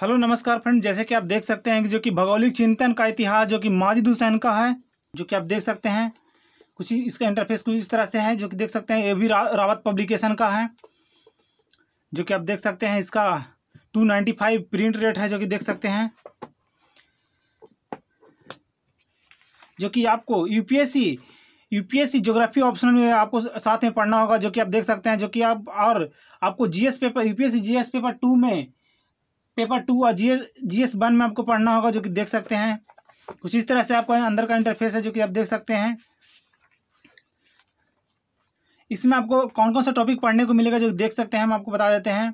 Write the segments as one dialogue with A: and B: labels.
A: hello नमस्कार friend जैसे कि आप देख सकते हैं कि जो कि भौगोलिक चिंतन का इतिहास जो कि माजिद हुसैन का है जो कि आप देख सकते हैं कुछ इसका इंटरफेस कुछ इस तरह से है जो कि देख सकते हैं ये भी रा, रावत पब्लिकेशन का है जो कि आप देख सकते हैं इसका 295 प्रिंट रेट है जो कि देख सकते हैं जो कि आपको यूपीएससी यूपीएससी ज्योग्राफी ऑप्शन में आपको साथ में पढ़ना होगा जो कि आप देख सकते हैं जो कि आप और आपको GS paper UPSC GS paper two में पेपर टू और जीएस जीएस वन में आपको पढ़ना होगा जो कि देख सकते हैं कुछ इस तरह से आपका अंदर का इंटरफेस है जो कि आप देख सकते हैं इसमें आपको कौन कौन सा टॉपिक पढ़ने को मिलेगा जो देख सकते हैं हम आपको बता देते हैं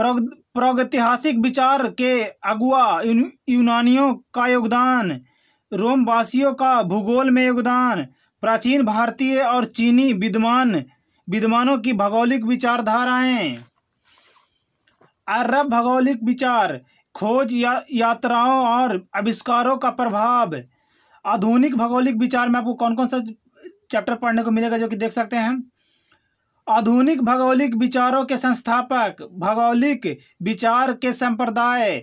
A: प्रागैतिहासिक विचार के अगुआ यूनानियों का योगदान रोमवासियों का भूगोल में योगदान प्राचीन भारतीय और चीनी विद्वान विद्वानों की भौगोलिक विचारधाराएं अरब भौगोलिक विचार खोज या यात्राओं और आविष्कारों का प्रभाव आधुनिक भौगोलिक विचार में आपको कौन कौन सा चैप्टर पढ़ने को मिलेगा जो कि देख सकते हैं आधुनिक भौगोलिक विचारों के संस्थापक भौगोलिक विचार के संप्रदाय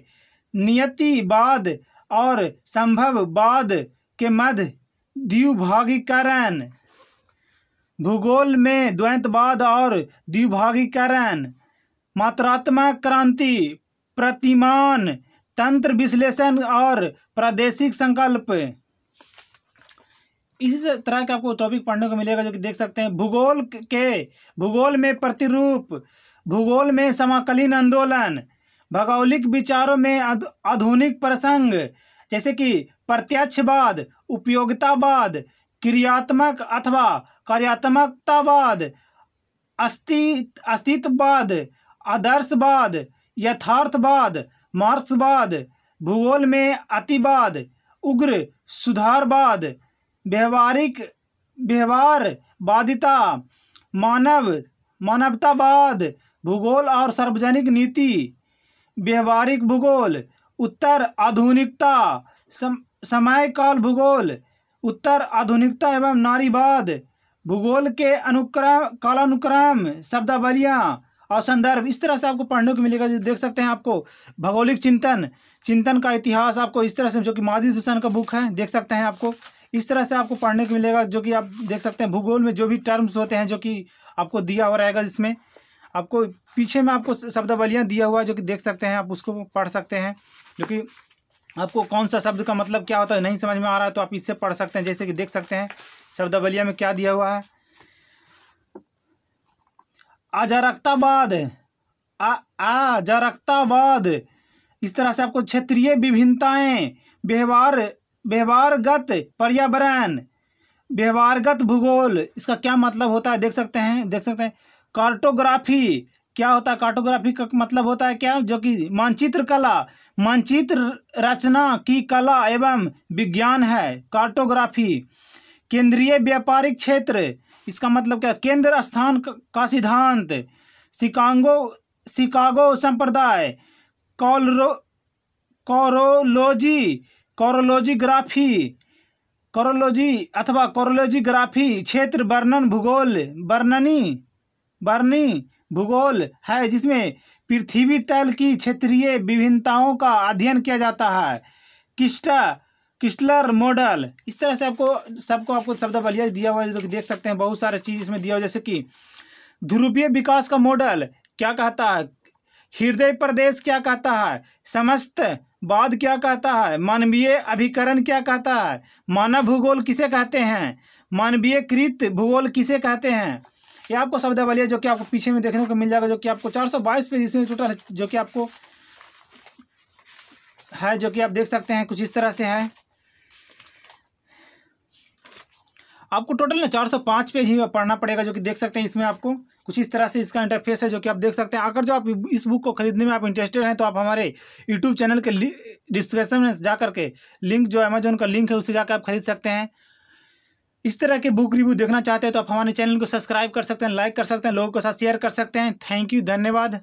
A: नियतिवाद और संभववाद के मध्य द्विभागीकरण भूगोल में द्वैतवाद और द्विभागीकरण मात्रात्मक क्रांति प्रतिमान तंत्र विश्लेषण और प्रादेशिक संकल्प इसी तरह के आपको टॉपिक पढ़ने को मिलेगा जो कि देख सकते हैं भूगोल के भूगोल में प्रतिरूप भूगोल में समाकालीन आंदोलन भौगोलिक विचारों में आधुनिक प्रसंग जैसे कि प्रत्यक्षवाद उपयोगितावाद क्रियात्मक अथवा कार्यात्मकतावाद अस्तित्ववाद आदर्शवाद यथार्थवाद मार्क्सवाद भूगोल में अतिवाद उग्र सुधारवाद व्यवहारिक व्यवहारवादिता मानव मानवतावाद भूगोल और सार्वजनिक नीति व्यवहारिक भूगोल उत्तर आधुनिकता सम, समय काल भूगोल उत्तर आधुनिकता एवं नारीवाद भूगोल के अनुक्रम कालानुक्रम शब्दावलियाँ और संदर्भ इस तरह से आपको पढ़ने को मिलेगा जो देख सकते हैं आपको भौगोलिक चिंतन चिंतन का इतिहास आपको इस तरह से जो कि मादी दूषण का बुक है देख सकते हैं आपको इस तरह से आपको पढ़ने को मिलेगा जो कि आप देख सकते हैं भूगोल में जो भी टर्म्स होते हैं जो कि आपको दिया हो रहेगा जिसमें आपको पीछे में आपको शब्दावलियाँ दिया हुआ है जो कि देख सकते हैं आप उसको पढ़ सकते हैं जो कि आपको कौन सा शब्द का मतलब क्या होता है नहीं समझ में आ रहा है तो आप इससे पढ़ सकते हैं जैसे कि देख सकते हैं शब्दावलिया में क्या दिया हुआ है अजरक्ताबाद अजरक्ताबाद इस तरह से आपको क्षेत्रीय विभिन्नताएं व्यवहार व्यवहारगत पर्यावरण व्यवहारगत भूगोल इसका क्या मतलब होता है देख सकते हैं देख सकते हैं कार्टोग्राफी क्या होता है कार्टोग्राफी का मतलब होता है क्या जो कि मानचित्र कला मानचित्र रचना की कला एवं विज्ञान है कार्टोग्राफी केंद्रीय व्यापारिक क्षेत्र इसका मतलब क्या केंद्र स्थान का सिद्धांत शिकांगो शिकागो संप्रदाय कॉलरो कॉरोलोजी कॉरोलोजीग्राफी अथवा कॉरोलोजीग्राफी क्षेत्र वर्णन भूगोल वर्णनी वर्णी भूगोल है जिसमें पृथ्वी तल की क्षेत्रीय विभिन्नताओं का अध्ययन किया जाता है किस्टा क्रिस्टलर मॉडल इस तरह से आपको सबको आपको शब्द बलिया दिया हुआ है देख सकते हैं बहुत सारे चीज़ इसमें दिया हुआ जैसे कि ध्रुवीय विकास का मॉडल क्या कहता है हृदय प्रदेश क्या कहता है समस्त बाद क्या कहता है मानवीय अभिकरण क्या कहता है मानव भूगोल किसे कहते हैं मानवीय कृत भूगोल किसे कहते हैं ये आपको शब्दावली है जो कि आपको पीछे में देखने को मिल जाएगा जो कि आपको 422 पे इसमें टोटल जो कि आपको है जो कि आप देख सकते हैं कुछ इस तरह से है आपको टोटल ना चार सौ पाँच पेज ही पढ़ना पड़ेगा जो कि देख सकते हैं इसमें आपको कुछ इस तरह से इसका इंटरफेस है जो कि आप देख सकते हैं अगर जो आप इस बुक को खरीदने में आप इंटरेस्टेड हैं तो आप हमारे यूट्यूब चैनल के डिस्क्रिप्शन में जा करके लिंक जो अमेजोन का लिंक है उससे जाकर आप खरीद सकते हैं इस तरह के बुक रिव्यू देखना चाहते हैं तो आप हमारे चैनल को सब्सक्राइब कर सकते हैं लाइक कर सकते हैं लोगों के साथ शेयर कर सकते हैं थैंक यू धन्यवाद